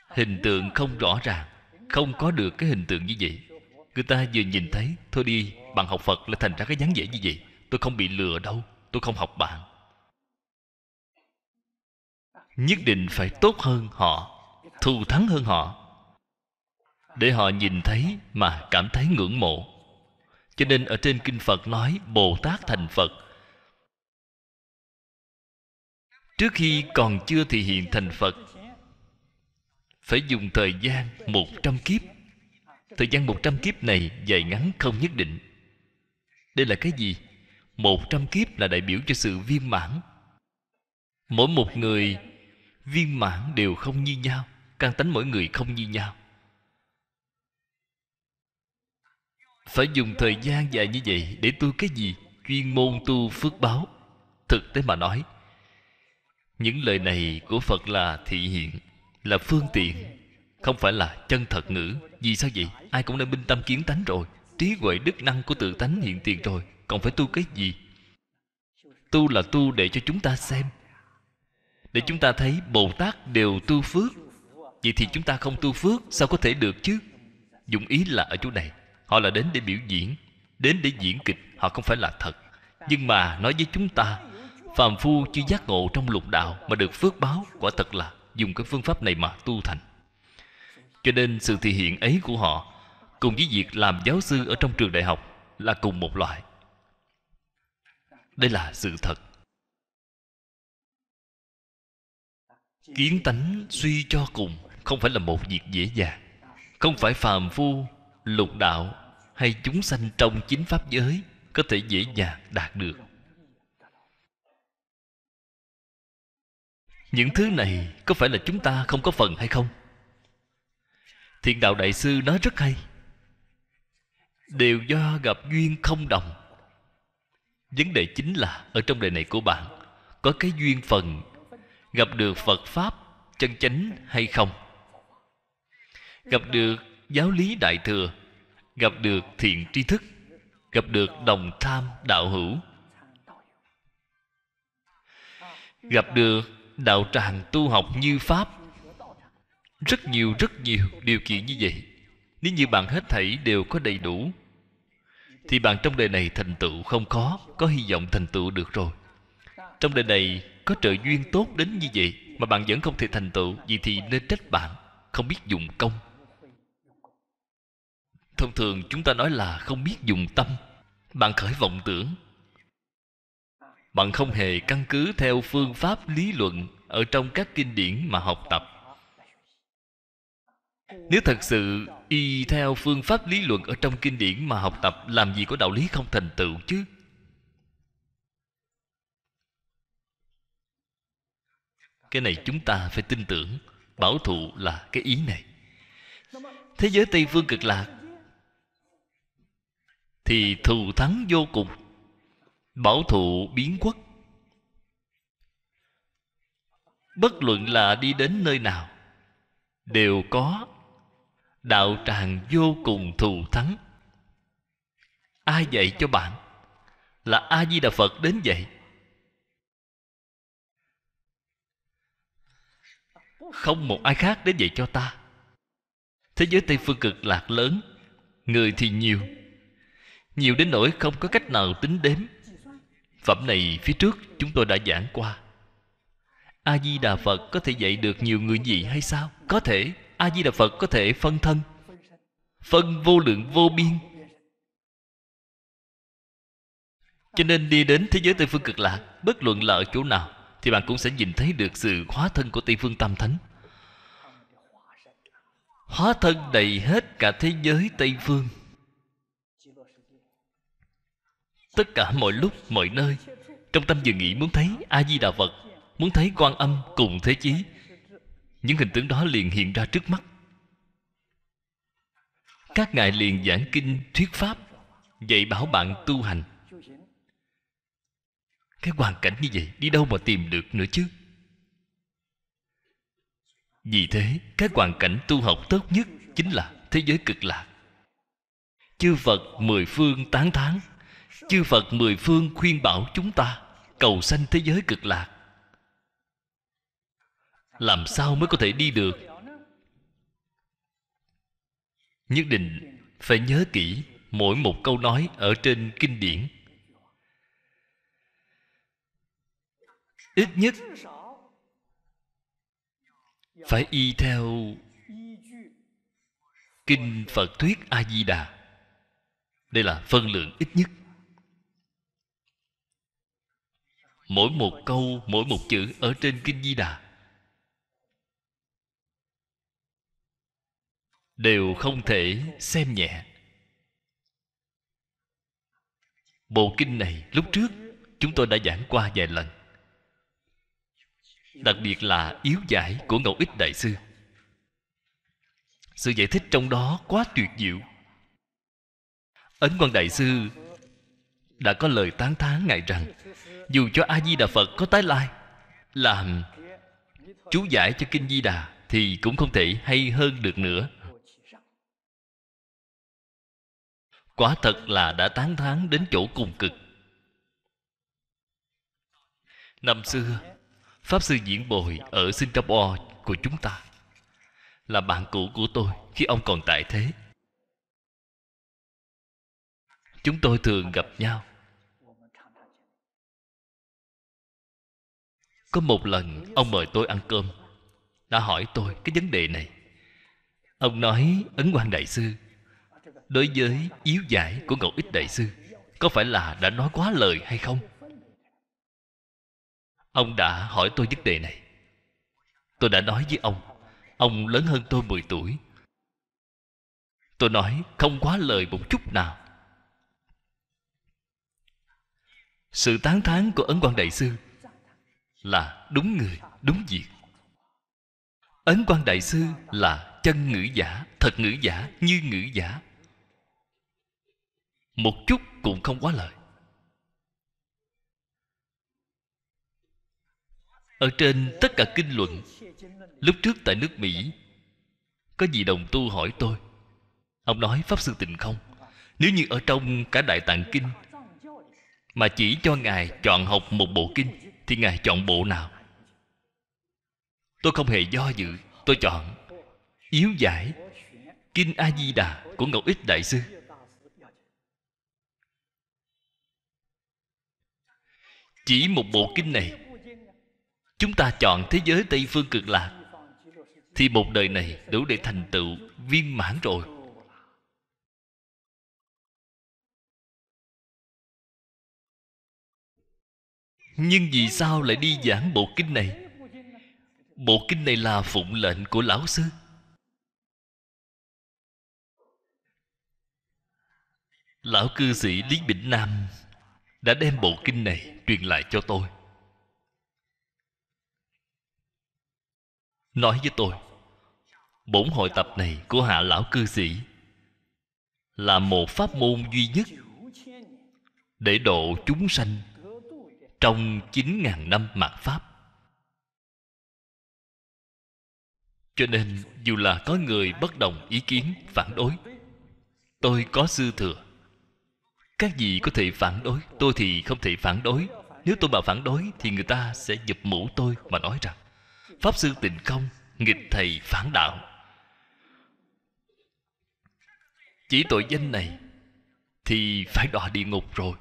hình tượng không rõ ràng không có được cái hình tượng như vậy người ta vừa nhìn thấy thôi đi bạn học phật là thành ra cái dáng vẻ như vậy tôi không bị lừa đâu tôi không học bạn nhất định phải tốt hơn họ thù thắng hơn họ để họ nhìn thấy mà cảm thấy ngưỡng mộ cho nên ở trên kinh phật nói bồ tát thành phật trước khi còn chưa thể hiện thành phật phải dùng thời gian một trăm kiếp thời gian một trăm kiếp này dài ngắn không nhất định đây là cái gì một trăm kiếp là đại biểu cho sự viên mãn mỗi một người viên mãn đều không như nhau căn tánh mỗi người không như nhau phải dùng thời gian dài như vậy để tu cái gì chuyên môn tu phước báo thực tế mà nói những lời này của phật là thị hiện là phương tiện không phải là chân thật ngữ vì sao vậy ai cũng đã minh tâm kiến tánh rồi trí huệ đức năng của tự tánh hiện tiền rồi còn phải tu cái gì tu là tu để cho chúng ta xem để chúng ta thấy bồ tát đều tu phước vậy thì chúng ta không tu phước sao có thể được chứ dụng ý là ở chỗ này Họ là đến để biểu diễn Đến để diễn kịch Họ không phải là thật Nhưng mà nói với chúng ta Phàm phu chưa giác ngộ trong lục đạo Mà được phước báo Quả thật là dùng cái phương pháp này mà tu thành Cho nên sự thể hiện ấy của họ Cùng với việc làm giáo sư ở trong trường đại học Là cùng một loại Đây là sự thật Kiến tánh suy cho cùng Không phải là một việc dễ dàng Không phải phàm phu Lục đạo hay chúng sanh trong chính pháp giới có thể dễ dàng đạt được những thứ này có phải là chúng ta không có phần hay không thiện đạo đại sư nói rất hay đều do gặp duyên không đồng vấn đề chính là ở trong đời này của bạn có cái duyên phần gặp được phật pháp chân chánh hay không gặp được giáo lý đại thừa gặp được thiện tri thức gặp được đồng tham đạo hữu gặp được đạo tràng tu học như pháp rất nhiều rất nhiều điều kiện như vậy nếu như bạn hết thảy đều có đầy đủ thì bạn trong đời này thành tựu không khó có hy vọng thành tựu được rồi trong đời này có trợ duyên tốt đến như vậy mà bạn vẫn không thể thành tựu vì thì nên trách bạn không biết dùng công thông thường chúng ta nói là không biết dùng tâm bạn khởi vọng tưởng bạn không hề căn cứ theo phương pháp lý luận ở trong các kinh điển mà học tập nếu thật sự y theo phương pháp lý luận ở trong kinh điển mà học tập làm gì có đạo lý không thành tựu chứ cái này chúng ta phải tin tưởng bảo thụ là cái ý này thế giới tây phương cực lạc thì thù thắng vô cùng bảo thủ biến quốc bất luận là đi đến nơi nào đều có đạo tràng vô cùng thù thắng ai dạy cho bạn là a di đà phật đến vậy không một ai khác đến dạy cho ta thế giới tây phương cực lạc lớn người thì nhiều nhiều đến nỗi không có cách nào tính đếm phẩm này phía trước chúng tôi đã giảng qua a di đà phật có thể dạy được nhiều người gì hay sao có thể a di đà phật có thể phân thân phân vô lượng vô biên cho nên đi đến thế giới tây phương cực lạc bất luận là ở chỗ nào thì bạn cũng sẽ nhìn thấy được sự hóa thân của tây phương tam thánh hóa thân đầy hết cả thế giới tây phương tất cả mọi lúc mọi nơi trong tâm vừa nghĩ muốn thấy a di đà phật muốn thấy quan âm cùng thế chí những hình tướng đó liền hiện ra trước mắt các ngài liền giảng kinh thuyết pháp dạy bảo bạn tu hành cái hoàn cảnh như vậy đi đâu mà tìm được nữa chứ vì thế cái hoàn cảnh tu học tốt nhất chính là thế giới cực lạc chư phật mười phương tán thán chư phật mười phương khuyên bảo chúng ta cầu sanh thế giới cực lạc làm sao mới có thể đi được nhất định phải nhớ kỹ mỗi một câu nói ở trên kinh điển ít nhất phải y theo kinh phật thuyết a di đà đây là phân lượng ít nhất mỗi một câu mỗi một chữ ở trên kinh di đà đều không thể xem nhẹ bộ kinh này lúc trước chúng tôi đã giảng qua vài lần đặc biệt là yếu giải của ngẫu ích đại sư sự giải thích trong đó quá tuyệt diệu ấn quan đại sư đã có lời tán thán ngài rằng dù cho a di đà phật có tái lai làm chú giải cho kinh di đà thì cũng không thể hay hơn được nữa quả thật là đã tán thán đến chỗ cùng cực năm xưa pháp sư diễn bồi ở singapore của chúng ta là bạn cũ của tôi khi ông còn tại thế chúng tôi thường gặp nhau Có một lần ông mời tôi ăn cơm Đã hỏi tôi cái vấn đề này Ông nói Ấn quang Đại Sư Đối với yếu giải của Ngọc Ích Đại Sư Có phải là đã nói quá lời hay không? Ông đã hỏi tôi vấn đề này Tôi đã nói với ông Ông lớn hơn tôi 10 tuổi Tôi nói không quá lời một chút nào Sự tán thán của Ấn Quang Đại Sư là đúng người đúng việc ấn quan đại sư là chân ngữ giả thật ngữ giả như ngữ giả một chút cũng không quá lời ở trên tất cả kinh luận lúc trước tại nước mỹ có vị đồng tu hỏi tôi ông nói pháp sư tịnh không nếu như ở trong cả đại tạng kinh mà chỉ cho ngài chọn học một bộ kinh thì ngài chọn bộ nào tôi không hề do dự tôi chọn yếu giải kinh a di đà của ngọc ích đại sư chỉ một bộ kinh này chúng ta chọn thế giới tây phương cực lạc thì một đời này đủ để thành tựu viên mãn rồi nhưng vì sao lại đi giảng bộ kinh này bộ kinh này là phụng lệnh của lão sư lão cư sĩ lý bình nam đã đem bộ kinh này truyền lại cho tôi nói với tôi bổn hội tập này của hạ lão cư sĩ là một pháp môn duy nhất để độ chúng sanh trong 9.000 năm mạt Pháp. Cho nên dù là có người bất đồng ý kiến phản đối Tôi có dư thừa Các vị có thể phản đối Tôi thì không thể phản đối Nếu tôi bảo phản đối Thì người ta sẽ giật mũ tôi mà nói rằng Pháp sư tịnh không Nghịch thầy phản đạo Chỉ tội danh này Thì phải đọa địa ngục rồi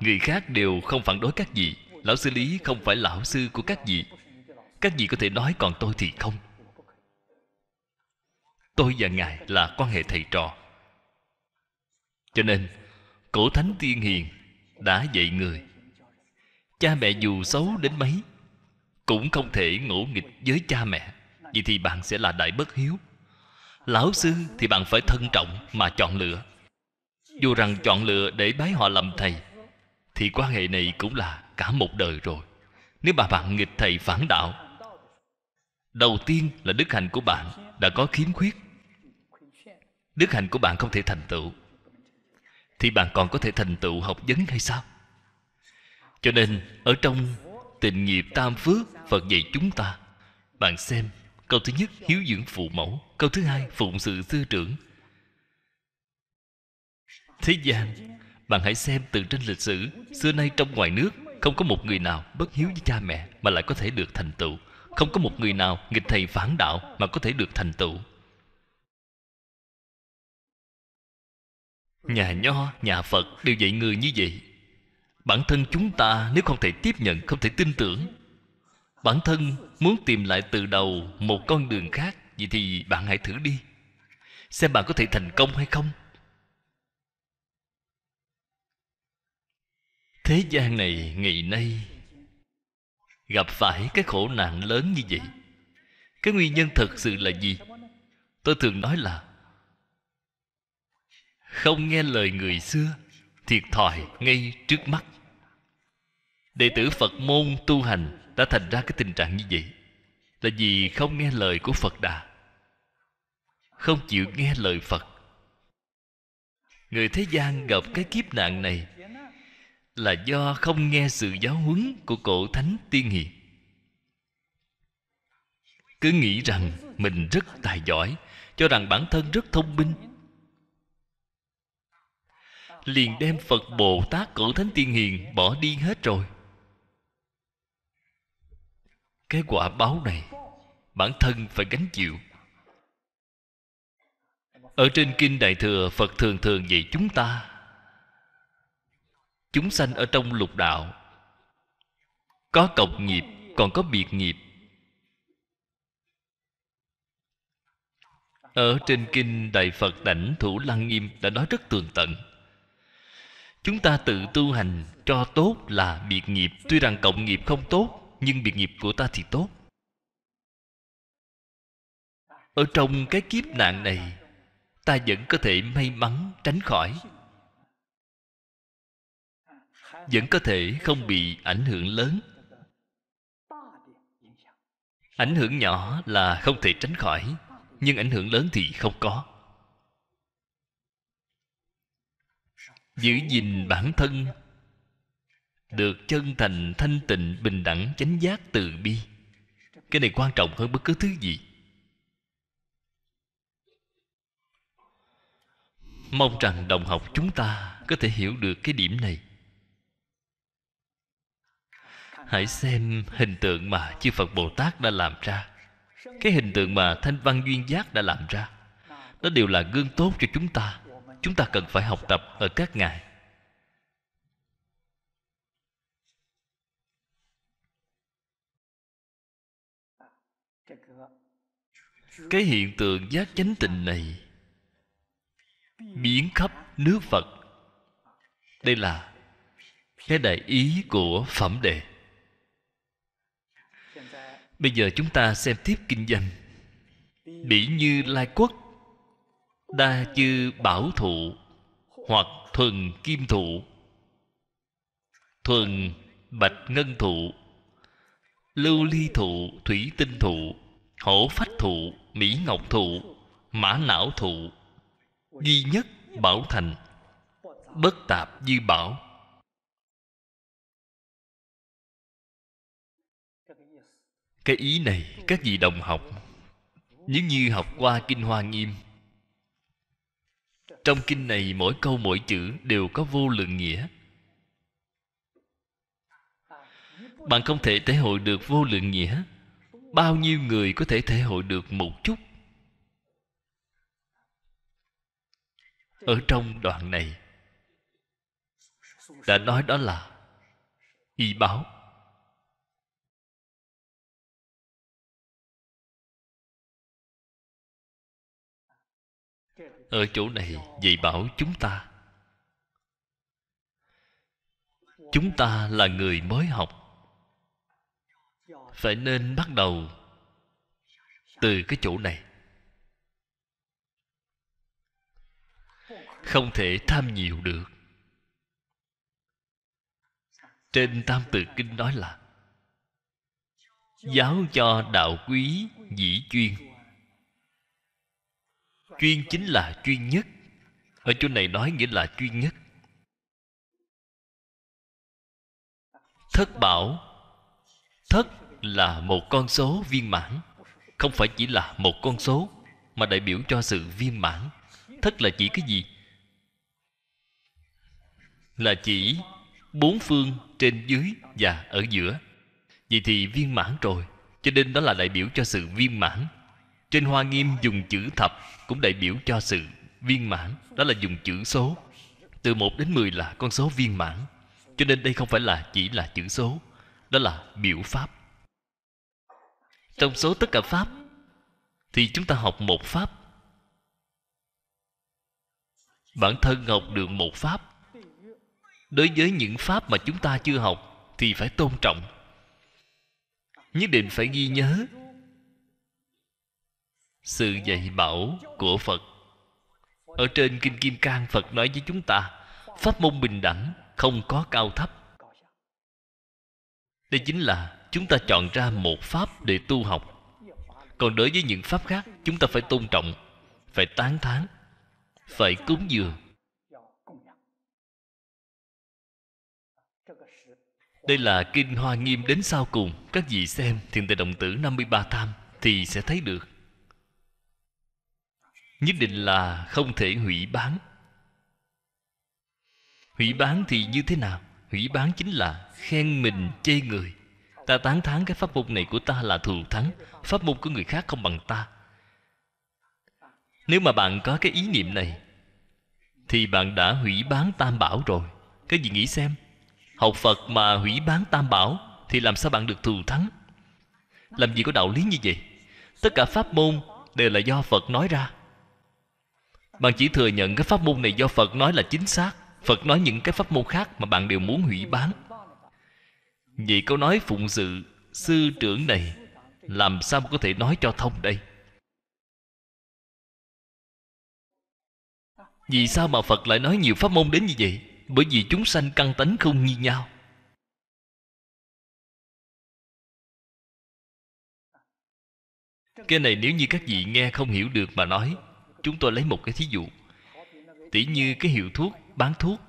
người khác đều không phản đối các vị lão sư lý không phải lão sư của các vị các vị có thể nói còn tôi thì không tôi và ngài là quan hệ thầy trò cho nên cổ thánh tiên hiền đã dạy người cha mẹ dù xấu đến mấy cũng không thể ngỗ nghịch với cha mẹ vì thì bạn sẽ là đại bất hiếu lão sư thì bạn phải thân trọng mà chọn lựa dù rằng chọn lựa để bái họ làm thầy thì quan hệ này cũng là cả một đời rồi nếu mà bạn nghịch thầy phản đạo đầu tiên là đức hạnh của bạn đã có khiếm khuyết đức hạnh của bạn không thể thành tựu thì bạn còn có thể thành tựu học vấn hay sao cho nên ở trong tình nghiệp tam phước phật dạy chúng ta bạn xem câu thứ nhất hiếu dưỡng phụ mẫu câu thứ hai phụng sự sư trưởng thế gian bạn hãy xem từ trên lịch sử Xưa nay trong ngoài nước Không có một người nào bất hiếu với cha mẹ Mà lại có thể được thành tựu Không có một người nào nghịch thầy phản đạo Mà có thể được thành tựu Nhà Nho, nhà Phật đều dạy người như vậy Bản thân chúng ta nếu không thể tiếp nhận Không thể tin tưởng Bản thân muốn tìm lại từ đầu Một con đường khác Vậy thì bạn hãy thử đi Xem bạn có thể thành công hay không thế gian này ngày nay gặp phải cái khổ nạn lớn như vậy cái nguyên nhân thật sự là gì tôi thường nói là không nghe lời người xưa thiệt thòi ngay trước mắt đệ tử phật môn tu hành đã thành ra cái tình trạng như vậy là vì không nghe lời của phật đà không chịu nghe lời phật người thế gian gặp cái kiếp nạn này là do không nghe sự giáo huấn của cổ thánh tiên hiền cứ nghĩ rằng mình rất tài giỏi cho rằng bản thân rất thông minh liền đem phật bồ tát cổ thánh tiên hiền bỏ đi hết rồi cái quả báo này bản thân phải gánh chịu ở trên kinh đại thừa phật thường thường dạy chúng ta chúng sanh ở trong lục đạo có cộng nghiệp còn có biệt nghiệp ở trên kinh đại phật đảnh thủ lăng nghiêm đã nói rất tường tận chúng ta tự tu hành cho tốt là biệt nghiệp tuy rằng cộng nghiệp không tốt nhưng biệt nghiệp của ta thì tốt ở trong cái kiếp nạn này ta vẫn có thể may mắn tránh khỏi vẫn có thể không bị ảnh hưởng lớn ảnh hưởng nhỏ là không thể tránh khỏi nhưng ảnh hưởng lớn thì không có giữ gìn bản thân được chân thành thanh tịnh bình đẳng chánh giác từ bi cái này quan trọng hơn bất cứ thứ gì mong rằng đồng học chúng ta có thể hiểu được cái điểm này hãy xem hình tượng mà chư phật bồ tát đã làm ra cái hình tượng mà thanh văn duyên giác đã làm ra đó đều là gương tốt cho chúng ta chúng ta cần phải học tập ở các ngài cái hiện tượng giác chánh tình này biến khắp nước phật đây là cái đại ý của phẩm đề Bây giờ chúng ta xem tiếp kinh văn Bỉ như lai quốc Đa chư bảo thụ Hoặc thuần kim thụ Thuần bạch ngân thụ Lưu ly thụ Thủy tinh thụ Hổ phách thụ Mỹ ngọc thụ Mã não thụ Duy nhất bảo thành Bất tạp dư bảo cái ý này các vị đồng học nếu như học qua kinh hoa nghiêm trong kinh này mỗi câu mỗi chữ đều có vô lượng nghĩa bạn không thể thể hội được vô lượng nghĩa bao nhiêu người có thể thể hội được một chút ở trong đoạn này đã nói đó là y báo ở chỗ này dạy bảo chúng ta chúng ta là người mới học phải nên bắt đầu từ cái chỗ này không thể tham nhiều được trên tam tự kinh nói là giáo cho đạo quý dĩ chuyên chuyên chính là chuyên nhất ở chỗ này nói nghĩa là chuyên nhất thất bảo thất là một con số viên mãn không phải chỉ là một con số mà đại biểu cho sự viên mãn thất là chỉ cái gì là chỉ bốn phương trên dưới và ở giữa vậy thì viên mãn rồi cho nên đó là đại biểu cho sự viên mãn trên hoa nghiêm dùng chữ thập Cũng đại biểu cho sự viên mãn Đó là dùng chữ số Từ 1 đến 10 là con số viên mãn Cho nên đây không phải là chỉ là chữ số Đó là biểu pháp Trong số tất cả pháp Thì chúng ta học một pháp Bản thân học được một pháp Đối với những pháp mà chúng ta chưa học Thì phải tôn trọng Nhất định phải ghi nhớ sự dạy bảo của phật ở trên kinh kim cang phật nói với chúng ta pháp môn bình đẳng không có cao thấp đây chính là chúng ta chọn ra một pháp để tu học còn đối với những pháp khác chúng ta phải tôn trọng phải tán thán phải cúng dường Đây là Kinh Hoa Nghiêm đến sau cùng Các vị xem Thiền tài Động Tử 53 Tham Thì sẽ thấy được nhất định là không thể hủy bán hủy bán thì như thế nào hủy bán chính là khen mình chê người ta tán thán cái pháp môn này của ta là thù thắng pháp môn của người khác không bằng ta nếu mà bạn có cái ý niệm này thì bạn đã hủy bán tam bảo rồi cái gì nghĩ xem học phật mà hủy bán tam bảo thì làm sao bạn được thù thắng làm gì có đạo lý như vậy tất cả pháp môn đều là do phật nói ra bạn chỉ thừa nhận cái pháp môn này do phật nói là chính xác phật nói những cái pháp môn khác mà bạn đều muốn hủy bán vậy câu nói phụng sự sư trưởng này làm sao mà có thể nói cho thông đây vì sao mà phật lại nói nhiều pháp môn đến như vậy bởi vì chúng sanh căn tánh không như nhau cái này nếu như các vị nghe không hiểu được mà nói chúng tôi lấy một cái thí dụ tỉ như cái hiệu thuốc bán thuốc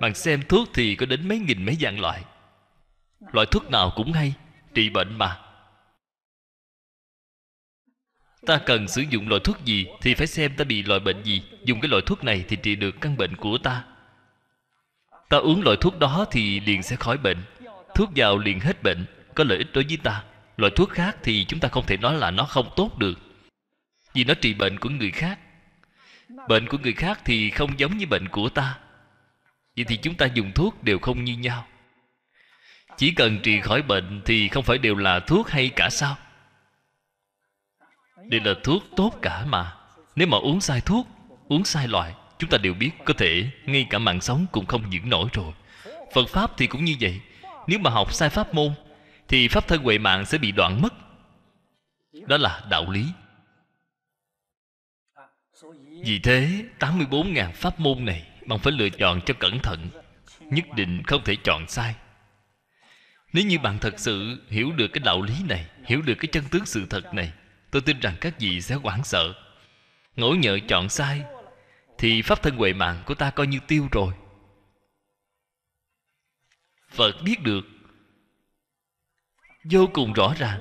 bạn xem thuốc thì có đến mấy nghìn mấy dạng loại loại thuốc nào cũng hay trị bệnh mà ta cần sử dụng loại thuốc gì thì phải xem ta bị loại bệnh gì dùng cái loại thuốc này thì trị được căn bệnh của ta ta uống loại thuốc đó thì liền sẽ khỏi bệnh thuốc vào liền hết bệnh có lợi ích đối với ta loại thuốc khác thì chúng ta không thể nói là nó không tốt được vì nó trị bệnh của người khác bệnh của người khác thì không giống như bệnh của ta vậy thì chúng ta dùng thuốc đều không như nhau chỉ cần trị khỏi bệnh thì không phải đều là thuốc hay cả sao đây là thuốc tốt cả mà nếu mà uống sai thuốc uống sai loại chúng ta đều biết có thể ngay cả mạng sống cũng không giữ nổi rồi phật pháp thì cũng như vậy nếu mà học sai pháp môn thì pháp thân huệ mạng sẽ bị đoạn mất đó là đạo lý vì thế 84.000 pháp môn này Bạn phải lựa chọn cho cẩn thận Nhất định không thể chọn sai Nếu như bạn thật sự hiểu được cái đạo lý này Hiểu được cái chân tướng sự thật này Tôi tin rằng các vị sẽ hoảng sợ Ngỗ nhợ chọn sai Thì pháp thân huệ mạng của ta coi như tiêu rồi Phật biết được Vô cùng rõ ràng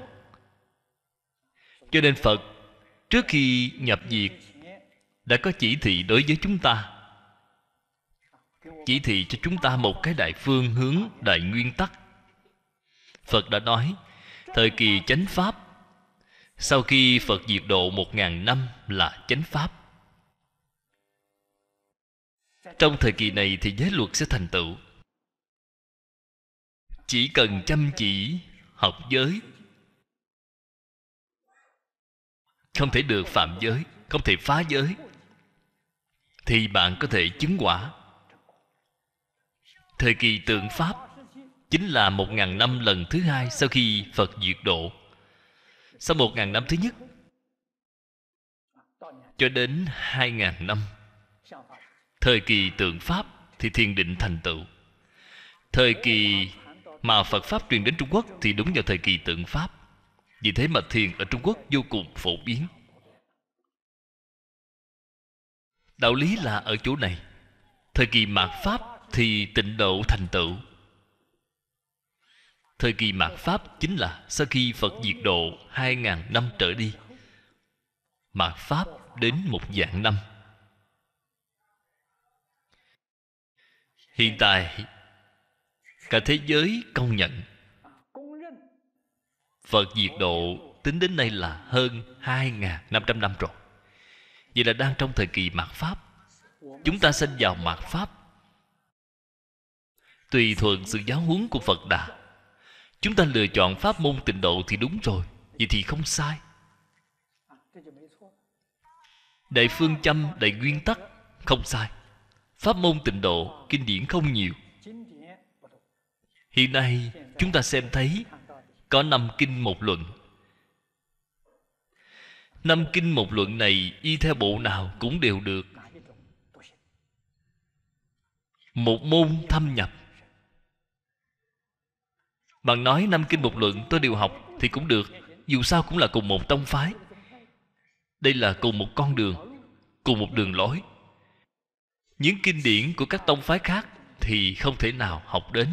Cho nên Phật Trước khi nhập diệt đã có chỉ thị đối với chúng ta chỉ thị cho chúng ta một cái đại phương hướng đại nguyên tắc phật đã nói thời kỳ chánh pháp sau khi phật diệt độ một ngàn năm là chánh pháp trong thời kỳ này thì giới luật sẽ thành tựu chỉ cần chăm chỉ học giới không thể được phạm giới không thể phá giới thì bạn có thể chứng quả thời kỳ tượng pháp chính là một ngàn năm lần thứ hai sau khi phật diệt độ sau một ngàn năm thứ nhất cho đến hai ngàn năm thời kỳ tượng pháp thì thiền định thành tựu thời kỳ mà phật pháp truyền đến trung quốc thì đúng vào thời kỳ tượng pháp vì thế mà thiền ở trung quốc vô cùng phổ biến đạo lý là ở chỗ này thời kỳ mạt pháp thì tịnh độ thành tựu thời kỳ mạt pháp chính là sau khi phật diệt độ 2.000 năm trở đi mạt pháp đến một dạng năm hiện tại cả thế giới công nhận phật diệt độ tính đến nay là hơn 2.500 năm rồi Vậy là đang trong thời kỳ mạt Pháp Chúng ta sinh vào mạt Pháp Tùy thuận sự giáo huấn của Phật Đà Chúng ta lựa chọn Pháp môn tịnh độ thì đúng rồi Vậy thì không sai Đại phương châm, đại nguyên tắc Không sai Pháp môn tịnh độ, kinh điển không nhiều Hiện nay chúng ta xem thấy Có năm kinh một luận Năm kinh một luận này Y theo bộ nào cũng đều được Một môn thâm nhập Bạn nói năm kinh một luận tôi đều học Thì cũng được Dù sao cũng là cùng một tông phái Đây là cùng một con đường Cùng một đường lối Những kinh điển của các tông phái khác Thì không thể nào học đến